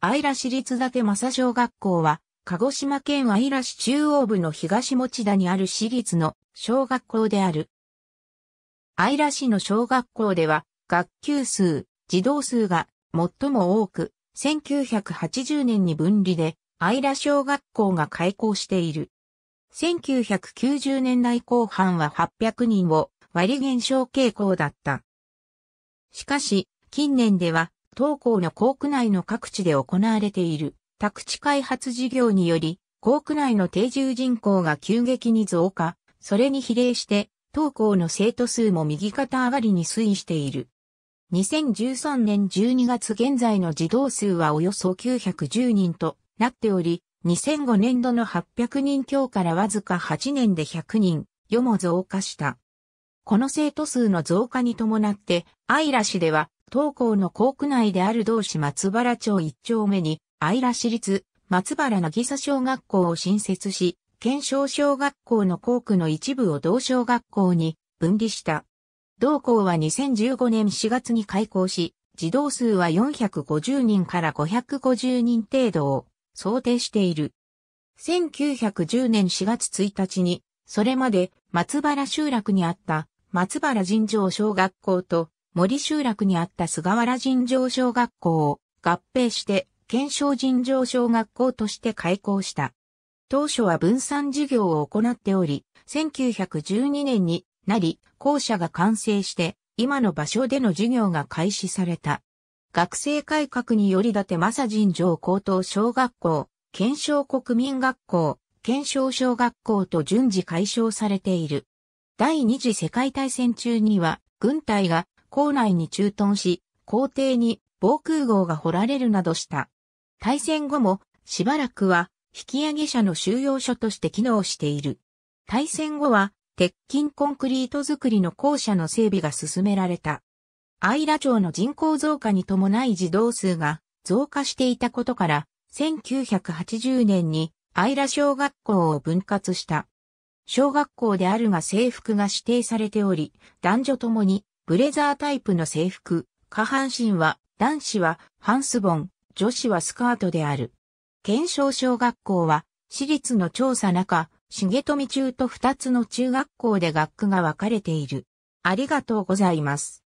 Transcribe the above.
姶良市立立正小学校は、鹿児島県姶良市中央部の東持田にある市立の小学校である。姶良市の小学校では、学級数、児童数が最も多く、1980年に分離で、姶良小学校が開校している。1990年代後半は800人を割り減少傾向だった。しかし、近年では東高の校区内の各地で行われている宅地開発事業により、校区内の定住人口が急激に増加、それに比例して、東高の生徒数も右肩上がりに推移している。2013年12月現在の児童数はおよそ910人となっており、2005年度の800人強からわずか8年で100人、よも増加した。この生徒数の増加に伴って、アイラ市では東高の校区内である同市松原町一丁目に、愛良市立松原渚小学校を新設し、県小小学校の校区の一部を同小学校に分離した。同校は2015年4月に開校し、児童数は450人から550人程度を想定している。1910年4月1日に、それまで松原集落にあった松原尋常小学校と森集落にあった菅原尋常小学校を合併して県証尋常小学校として開校した。当初は分散授業を行っており、1912年になり、校舎が完成して、今の場所での授業が開始された。学生改革により立て正尋常高等小学校、県証国民学校、県証小学校と順次解消されている。第二次世界大戦中には、軍隊が校内に駐屯し、校庭に防空壕が掘られるなどした。大戦後もしばらくは引き上げ者の収容所として機能している。大戦後は鉄筋コンクリート作りの校舎の整備が進められた。アイラ町の人口増加に伴い児童数が増加していたことから、1980年にアイラ小学校を分割した。小学校であるが制服が指定されており、男女ともにブレザータイプの制服、下半身は、男子はンスボン、女子はスカートである。検証小学校は、私立の調査中、重富中と二つの中学校で学区が分かれている。ありがとうございます。